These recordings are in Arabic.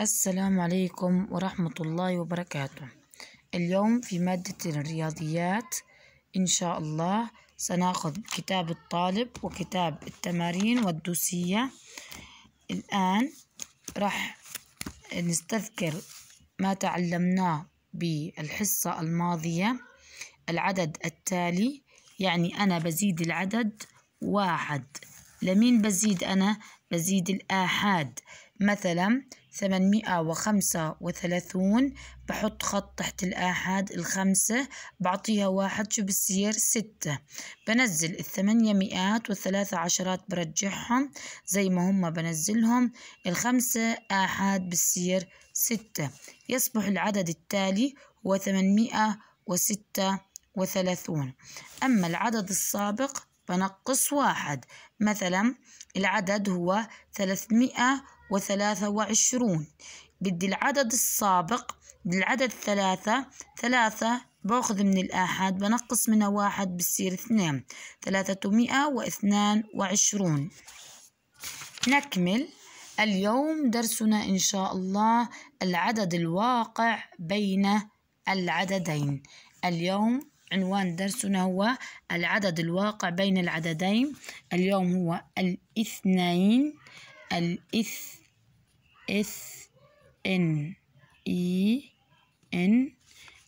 السلام عليكم ورحمة الله وبركاته اليوم في مادة الرياضيات إن شاء الله سنأخذ كتاب الطالب وكتاب التمارين والدوسية الآن راح نستذكر ما تعلمناه بالحصة الماضية العدد التالي يعني أنا بزيد العدد واحد لمين بزيد أنا؟ بزيد الآحاد مثلا ثمانمائة وخمسة وثلاثون بحط خط تحت الآحاد الخمسة بعطيها واحد شو بصير ستة بنزل الثمانية مئات والثلاثة عشرات برجعهم زي ما هم بنزلهم الخمسة آحاد بصير ستة يصبح العدد التالي هو ثمانمائة وستة وثلاثون أما العدد السابق بنقص واحد مثلا العدد هو ثلاثمائة وثلاثة وعشرون بدي العدد السابق بالعدد ثلاثة ثلاثة باخذ من الآحاد بنقص منها واحد بصير اثنين ثلاثة مئة واثنان وعشرون نكمل اليوم درسنا إن شاء الله العدد الواقع بين العددين اليوم عنوان درسنا هو العدد الواقع بين العددين اليوم هو الاثنين الإس إس إن إي إن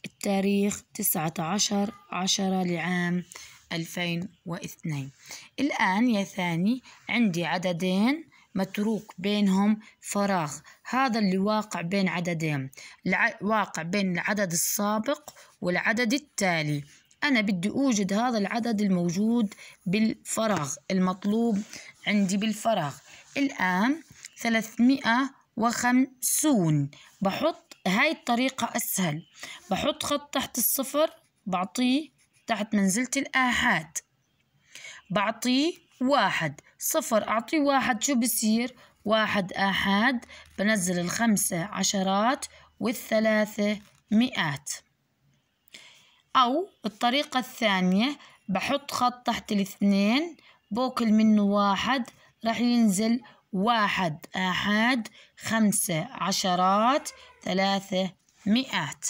التاريخ تسعة عشر عشرة لعام ألفين واثنين الآن يا ثاني عندي عددين متروك بينهم فراغ هذا اللي واقع بين عددين الع... واقع بين العدد السابق والعدد التالي أنا بدي أوجد هذا العدد الموجود بالفراغ المطلوب عندي بالفراغ الآن ثلاثمائة وخمسون بحط هاي الطريقة أسهل بحط خط تحت الصفر بعطيه تحت منزلة الآحاد بعطيه واحد صفر أعطيه واحد شو بصير واحد آحاد بنزل الخمسة عشرات والثلاثة مئات أو الطريقة الثانية بحط خط تحت الاثنين بوكل منه واحد راح ينزل واحد أحد خمسة عشرات ثلاثة مئات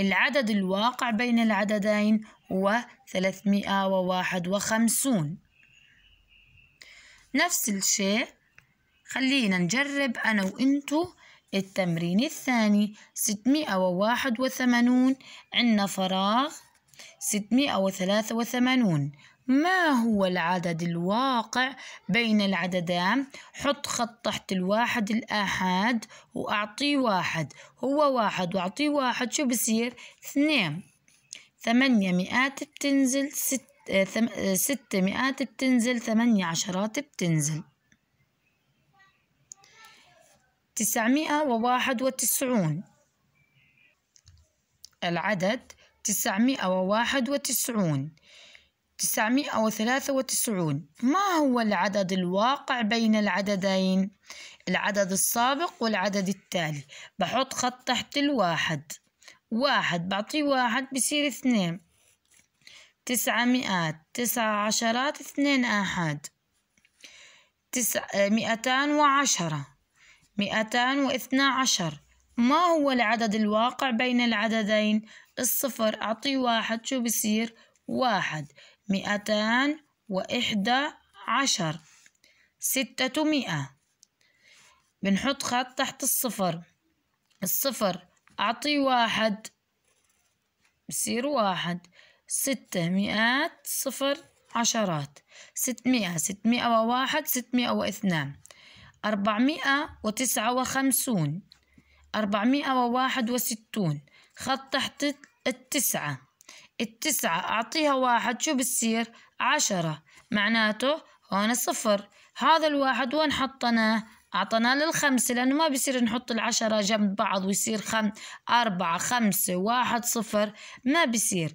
العدد الواقع بين العددين هو ثلاثمائة وواحد وخمسون نفس الشيء خلينا نجرب أنا وإنتو التمرين الثاني ستمائة وواحد وثمانون عنا فراغ ستمائة وثلاثة وثمانون ما هو العدد الواقع بين العددين حط خط تحت الواحد الآحاد وأعطيه واحد هو واحد وأعطيه واحد شو بصير اثنين ثمانية مئات بتنزل ست آه، ثم... آه، ست مئات بتنزل ثمانية عشرات بتنزل تسعمائة وواحد وتسعون العدد تسعمائة وواحد وتسعون 993 ما هو العدد الواقع بين العددين العدد السابق والعدد التالي بحط خط تحت الواحد واحد بعطيه واحد بصير اثنين تسعة مئات تسعة عشرات اثنين آحاد تسعة مئتان وعشرة مئتان واثنا عشر ما هو العدد الواقع بين العددين الصفر أعطيه واحد شو بصير واحد مئتان وإحدى عشر ستة مئة بنحط خط تحت الصفر الصفر أعطي واحد بصير واحد ستة مئات صفر عشرات ستمائة ستمائة وواحد ستمائة واثنان أربعمائة وتسعة وخمسون أربعمائة وواحد وستون خط تحت التسعة التسعة أعطيها واحد شو بتصير عشرة معناته هون صفر هذا الواحد وين حطناه أعطناه للخمسة لأنه ما بصير نحط العشرة جنب بعض ويصير خم أربعة خمسة واحد صفر ما بصير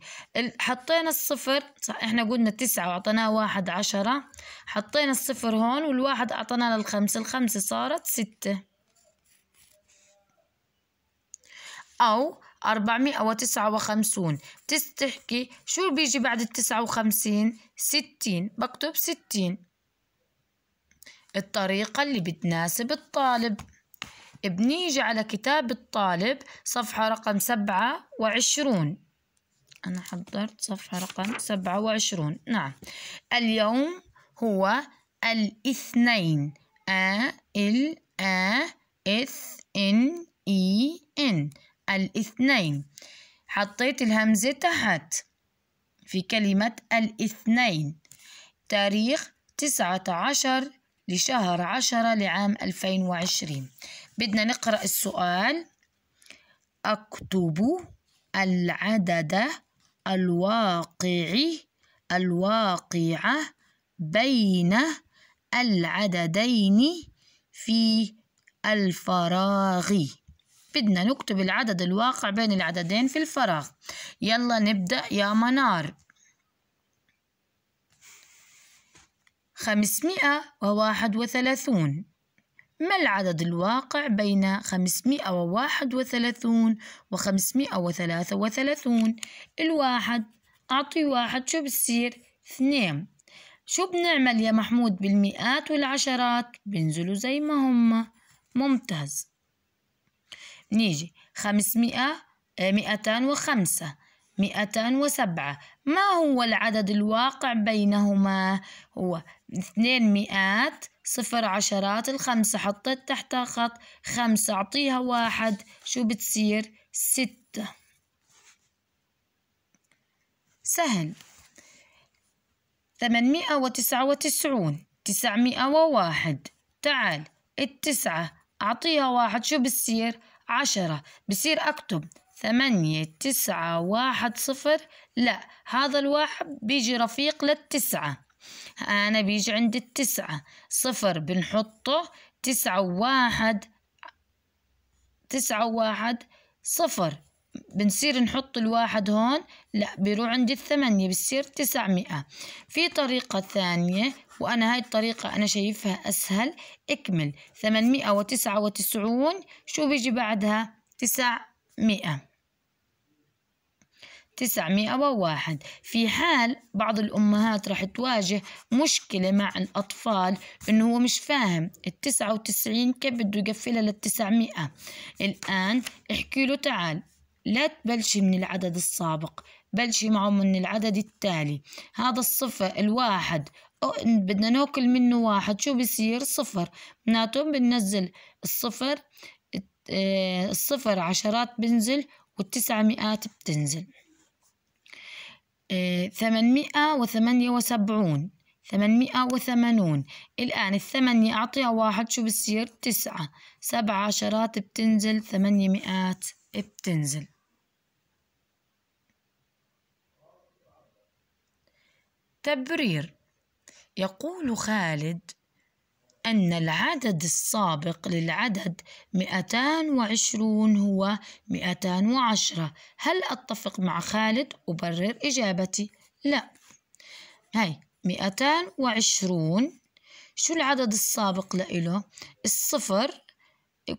حطينا الصفر صح إحنا قلنا تسعة وأعطيناه واحد عشرة حطينا الصفر هون والواحد أعطيناه للخمسة الخمسة صارت ستة أو 459 بتستحكي شو بيجي بعد ال 59 60 بكتب 60 الطريقة اللي بتناسب الطالب بنيجي على كتاب الطالب صفحة رقم سبعة وعشرون أنا حضرت صفحة رقم سبعة وعشرون نعم اليوم هو الاثنين أ ال أ إث إن إي إن الاثنين حطيت الهمزة تحت في كلمة الاثنين تاريخ تسعة عشر لشهر عشرة لعام ألفين وعشرين بدنا نقرأ السؤال أكتب العدد الواقع الواقع بين العددين في الفراغ بدنا نكتب العدد الواقع بين العددين في الفراغ يلا نبدأ يا منار خمسمائة وواحد وثلاثون ما العدد الواقع بين خمسمائة وواحد وثلاثون وخمسمائة وثلاثة وثلاثون الواحد أعطي واحد شو بصير اثنين شو بنعمل يا محمود بالمئات والعشرات بنزلوا زي ما هم ممتاز نيجي خمسمائة آه، مئتان وخمسة مئتان وسبعة ما هو العدد الواقع بينهما هو اثنين مئات صفر عشرات الخمسة حطيت تحتها خط خمسة أعطيها واحد شو بتصير ستة سهل ثمانمائة وتسعة وتسعون تسعمائة وواحد تعال التسعة أعطيها واحد شو بتصير عشرة بصير أكتب ثمانية تسعة واحد صفر لا هذا الواحد بيجي رفيق للتسعة أنا بيجي عند التسعة صفر بنحطه تسعة واحد تسعة واحد صفر بنصير نحط الواحد هون لا بيروح عند الثمانية بتصير تسعمائة في طريقة ثانية وأنا هاي الطريقة أنا شايفها أسهل اكمل ثمانمائة وتسعة وتسعون شو بيجي بعدها تسعمائة تسعمائة وواحد في حال بعض الأمهات راح تواجه مشكلة مع الأطفال إنه هو مش فاهم التسعة وتسعين كيف بده يقفلها للتسعمائة الآن احكي له تعال لا تبلشي من العدد السابق بلشي معه من العدد التالي هذا الصفر الواحد بدنا ناكل منه واحد شو بصير صفر معناته بننزل الصفر آه، الصفر عشرات بنزل والتسع مئات بتنزل آه، ثمانمائة وثمانية وسبعون ثمانمائة وثمانون الآن الثمانية أعطيها واحد شو بصير تسعة سبع عشرات بتنزل ثمانية مئات بتنزل تبرير يقول خالد أن العدد السابق للعدد 220 هو 210 هل أتفق مع خالد؟ أبرر إجابتي لا هاي 220 شو العدد السابق لإله؟ الصفر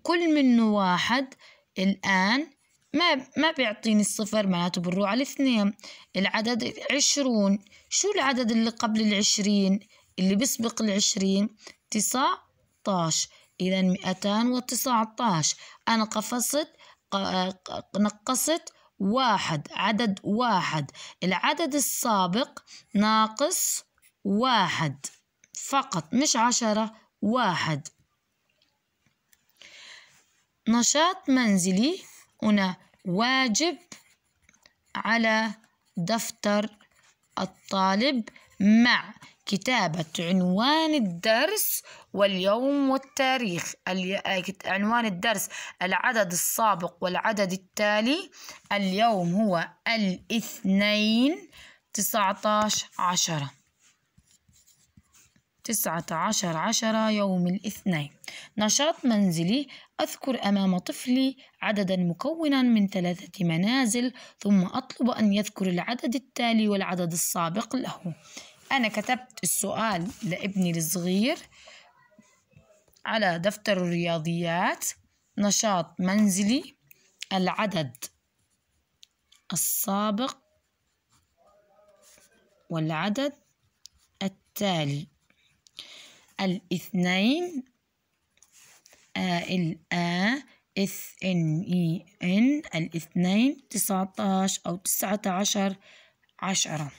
كل منه واحد الآن ما ما بيعطيني الصفر معناته بنروح على الاثنين العدد عشرون شو العدد اللي قبل العشرين اللي بيسبق العشرين تسعة عشر إذا مئتان وتسعة عشر أنا قفصت نقصت واحد عدد واحد العدد السابق ناقص واحد فقط مش عشرة واحد نشاط منزلي هنا واجب على دفتر الطالب مع كتابة عنوان الدرس واليوم والتاريخ آه، عنوان الدرس العدد السابق والعدد التالي اليوم هو الاثنين تسعتاش عشره تسعة عشر عشرة يوم الاثنين نشاط منزلي أذكر أمام طفلي عددا مكونا من ثلاثة منازل ثم أطلب أن يذكر العدد التالي والعدد السابق له أنا كتبت السؤال لابني الصغير على دفتر الرياضيات نشاط منزلي العدد السابق والعدد التالي الاثنين ال ا اس ان اي ان الاثنين تسعتاش أو تسعة عشر عشرة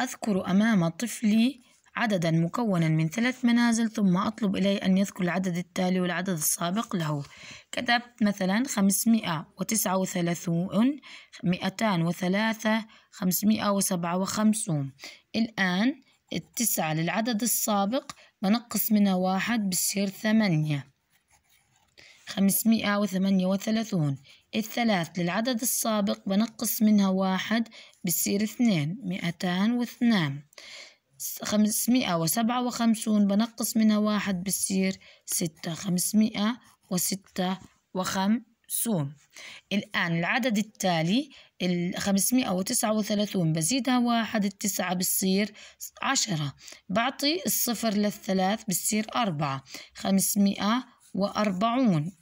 أذكر أمام طفلي عددا مكونا من ثلاث منازل ثم أطلب إليه أن يذكر العدد التالي والعدد السابق له كتبت مثلا خمسمائة وتسعة وثلاثون مئتان وثلاثة خمسمائة وسبعة وخمسون الآن التسعة للعدد السابق بنقص منها واحد بصير ثمانية خمسمائة وثمانية وثلاثون الثلاث للعدد السابق بنقص منها واحد بصير اثنين مئتان واثنان خمسمائة وسبعة وخمسون بنقص منها واحد بصير ستة خمسمائة وستة وخمسون سو الآن العدد التالي الخمسمائة وتسعة وثلاثون بزيدها واحد التسعة بتصير عشرة بعطي الصفر للثلاث بتصير أربعة خمسمائة وأربعون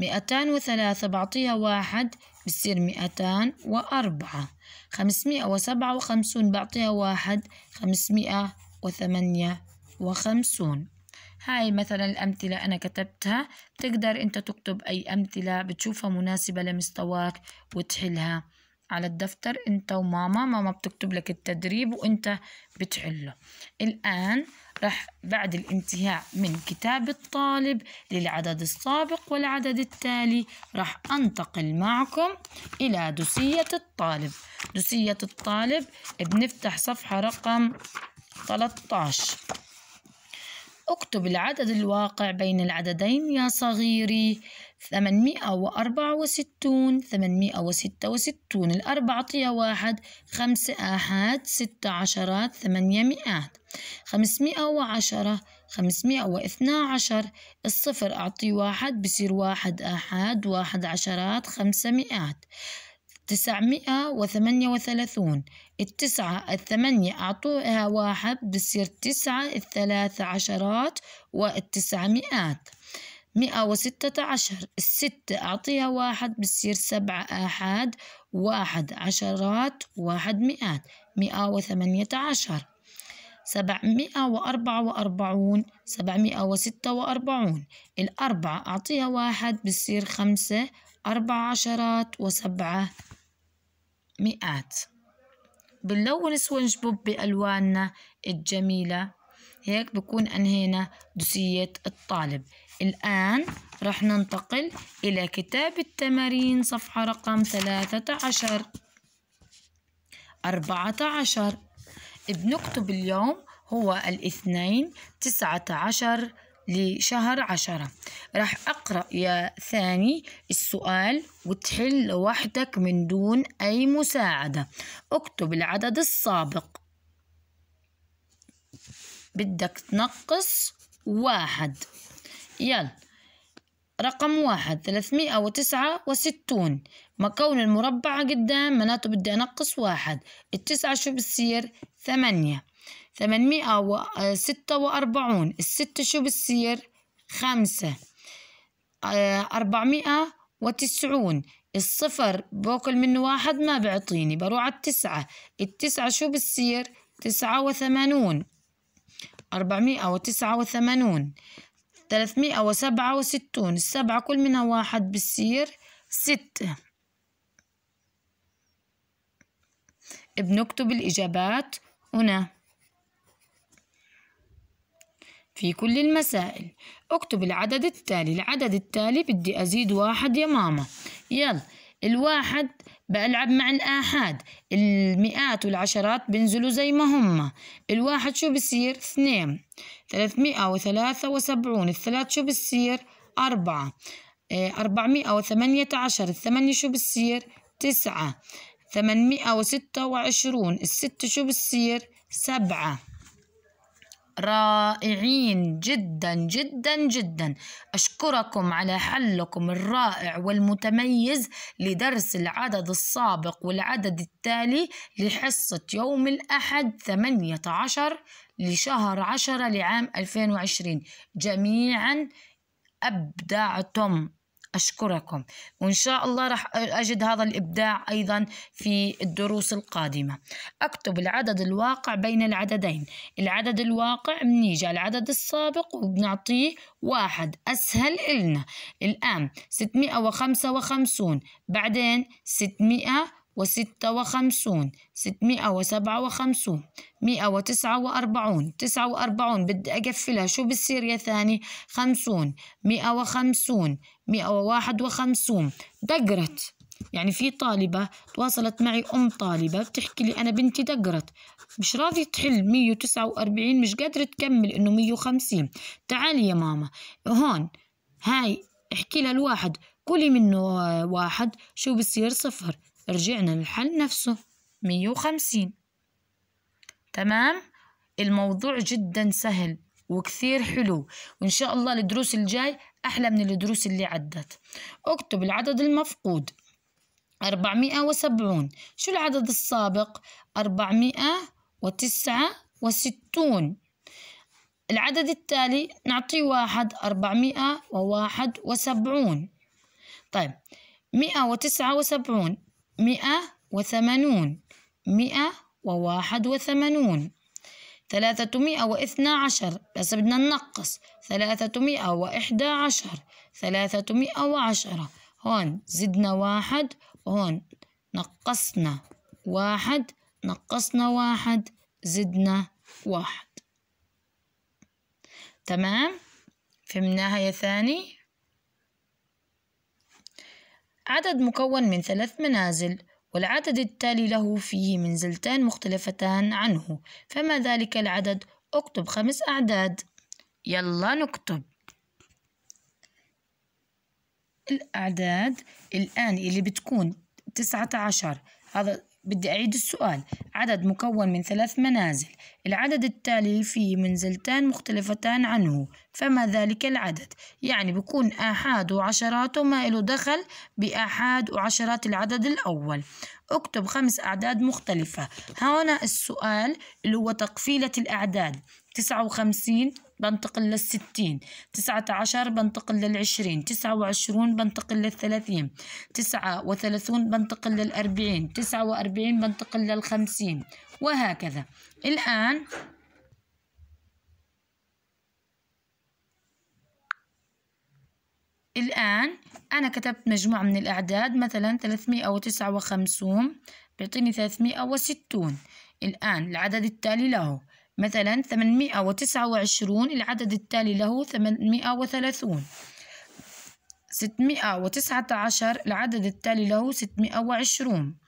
مئتان وثلاثة بعطيها واحد بتصير مئتان وأربعة خمسمائة وسبعة وخمسون بعطيها واحد خمسمائة وثمانية وخمسون هاي مثلا الأمثلة أنا كتبتها تقدر أنت تكتب أي أمثلة بتشوفها مناسبة لمستواك وتحلها على الدفتر أنت وماما ماما بتكتب لك التدريب وأنت بتحله الآن رح بعد الانتهاء من كتاب الطالب للعدد السابق والعدد التالي رح أنتقل معكم إلى دوسية الطالب دوسية الطالب بنفتح صفحة رقم 13 اكتب العدد الواقع بين العددين يا صغيري 864 وأربعة وستون وستة وستون الأربعة يا واحد خمس آحاد ستة عشرات ثمانية مئات خمسمائة وعشرة خمسمائة واثنى عشر الصفر أعطي واحد بصير واحد آحاد واحد عشرات خمسة مئات تسعمائة وثمانية وثلاثون التسعة الثمانية أعطوها واحد بصير تسعة الثلاثة عشرات والتسعمائات مئة وستة عشر الستة أعطيها واحد بصير سبعة آحاد واحد عشرات واحد مئات مئة وثمانية عشر سبعمائة وأربعة وأربعون سبعمائة وستة وأربعون الأربعة أعطيها واحد بصير خمسة أربع عشرات وسبعة مئات بنلون سونج بوب بألواننا الجميلة هيك بكون أنهينا دوسية الطالب الآن رح ننتقل إلى كتاب التمارين صفحة رقم 13 14 بنكتب اليوم هو الاثنين تسعة عشر لشهر عشرة راح أقرأ يا ثاني السؤال وتحل لوحدك من دون أي مساعدة اكتب العدد السابق بدك تنقص واحد يلا رقم واحد ثلاثمائة وتسعة وستون مكون المربع قدام معناته بدي أنقص واحد التسعة شو بتصير ثمانية ثمانمائة وستة آه، وأربعون الستة شو بتصير خمسة آه، أربعمائة وتسعون الصفر باكل منه واحد ما بيعطيني بروح على التسعة التسعة شو بتصير تسعة وثمانون أربعمائة وتسعة وثمانون ثلاثمائة وسبعة وستون السبعة كل منها واحد بتصير ستة بنكتب الإجابات هنا في كل المسائل اكتب العدد التالي العدد التالي بدي أزيد واحد يا ماما يلا الواحد بلعب مع الآحاد المئات والعشرات بنزلوا زي ما هم الواحد شو بصير اثنين ثلاثمائة وثلاثة وسبعون الثلاث شو بصير أربعة آه، أربعمائة وثمانية عشر الثمانية شو بصير تسعة ثمانمائة وستة وعشرون الست شو بصير سبعة رائعين جدا جدا جدا أشكركم على حلكم الرائع والمتميز لدرس العدد السابق والعدد التالي لحصة يوم الأحد 18 لشهر 10 لعام 2020 جميعا أبدعتم أشكركم وإن شاء الله رح أجد هذا الإبداع أيضا في الدروس القادمة أكتب العدد الواقع بين العددين العدد الواقع بنيجي على العدد السابق وبنعطيه واحد أسهل إلنا الآن 655 بعدين 600 وستة وخمسون ستمائة وسبعة وخمسون مائة وتسعة وأربعون تسعة وأربعون بدي أقفلها شو بصير يا ثاني خمسون مائة وخمسون مائة وواحد وخمسون دقرت يعني في طالبة تواصلت معي أم طالبة بتحكي لي أنا بنتي دقرت مش راضية تحل 149 مش قادرة تكمل إنه 150 تعالي يا ماما هون هاي احكي لها الواحد كلي منه واحد شو بصير صفر رجعنا للحل نفسه مية وخمسين تمام الموضوع جدا سهل وكثير حلو وإن شاء الله الدروس الجاي أحلى من الدروس اللي عدت اكتب العدد المفقود أربعمائة وسبعون شو العدد السابق أربعمائة وتسعة وستون العدد التالي نعطيه واحد أربعمائة وواحد وسبعون طيب مئة وتسعة وسبعون مئة وثمانون مئة وواحد وثمانون ثلاثمائة واثنى عشر بس بدنا ننقص ثلاثمائة وإحدى عشر ثلاثمائة وعشرة هون زدنا واحد هون نقصنا واحد نقصنا واحد زدنا واحد تمام فهمناها يا ثاني عدد مكون من ثلاث منازل والعدد التالي له فيه منزلتان مختلفتان عنه فما ذلك العدد اكتب خمس أعداد يلا نكتب الأعداد الآن اللي بتكون تسعة عشر هذا بدي أعيد السؤال عدد مكون من ثلاث منازل العدد التالي فيه منزلتان مختلفتان عنه فما ذلك العدد يعني بكون آحاد وعشراته ما له دخل بآحاد وعشرات العدد الأول اكتب خمس أعداد مختلفة هنا السؤال اللي هو تقفيلة الأعداد تسعة وخمسين بنتقل للستين تسعة عشر بنتقل للعشرين تسعة وعشرون بنتقل للثلاثين تسعة وثلاثون بنتقل للأربعين تسعة وأربعين بنتقل للخمسين وهكذا الآن الآن أنا كتبت مجموعة من الأعداد مثلا وتسعة وخمسون بيعطيني وستون الآن العدد التالي له مثلا ثمانمائة وتسعة وعشرون العدد التالي له ثمانمائة وثلاثون ستمائة وتسعة عشر العدد التالي له ستمائة وعشرون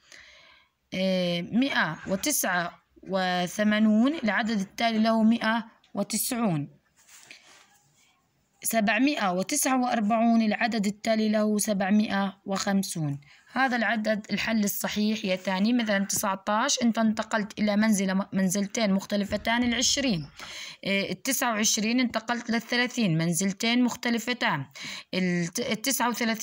آه، مئة وتسعة وثمانون العدد التالي له مئة وتسعون سبعمائة وتسعة وأربعون العدد التالي له سبعمائة وخمسون هذا العدد الحل الصحيح يا ثاني مثلا 19 انت انتقلت الى منزله منزلتين مختلفتان ال20 اه ال29 انتقلت لل30 منزلتين مختلفتان ال39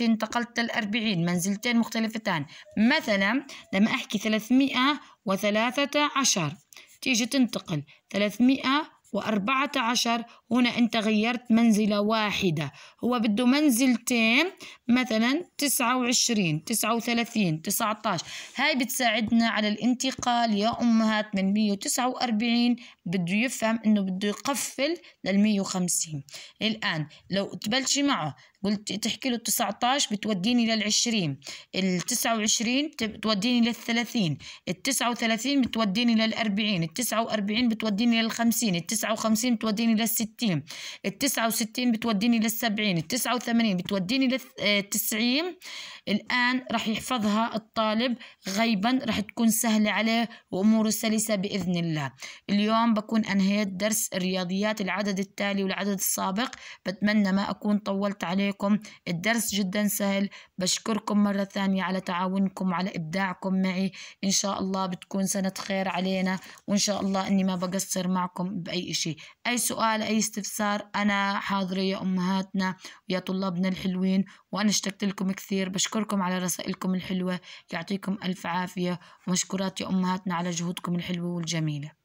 انتقلت لل40 منزلتين مختلفتان مثلا لما احكي 313 تيجي تنتقل 300 وأربعة عشر هنا أنت غيرت منزلة واحدة هو بده منزلتين مثلا تسعة وعشرين تسعة وثلاثين تسعة هاي بتساعدنا على الانتقال يا أمهات من مية وتسعة وأربعين بده يفهم أنه بده يقفل للمية وخمسين الآن لو تبلشي معه قلت تحكي له 19 بتوديني لل 20 ال 29 بتوديني لل 30 ال 39 بتوديني لل 40 ال 49 بتوديني لل 50 ال 59 بتوديني لل 60 ال 69 بتوديني لل 70 ال 89 بتوديني لل 90 آه، الآن راح يحفظها الطالب غيبا راح تكون سهلة عليه وأموره سلسة بإذن الله اليوم بكون أنهيت درس الرياضيات العدد التالي والعدد السابق بتمنى ما أكون طولت عليكم عليكم الدرس جدا سهل بشكركم مرة ثانية على تعاونكم وعلى إبداعكم معي إن شاء الله بتكون سنة خير علينا وإن شاء الله أني ما بقصر معكم بأي إشي أي سؤال أي استفسار أنا حاضرة يا أمهاتنا ويا طلابنا الحلوين وأنا اشتقت لكم كثير بشكركم على رسائلكم الحلوة يعطيكم ألف عافية ومشكورات يا أمهاتنا على جهودكم الحلوة والجميلة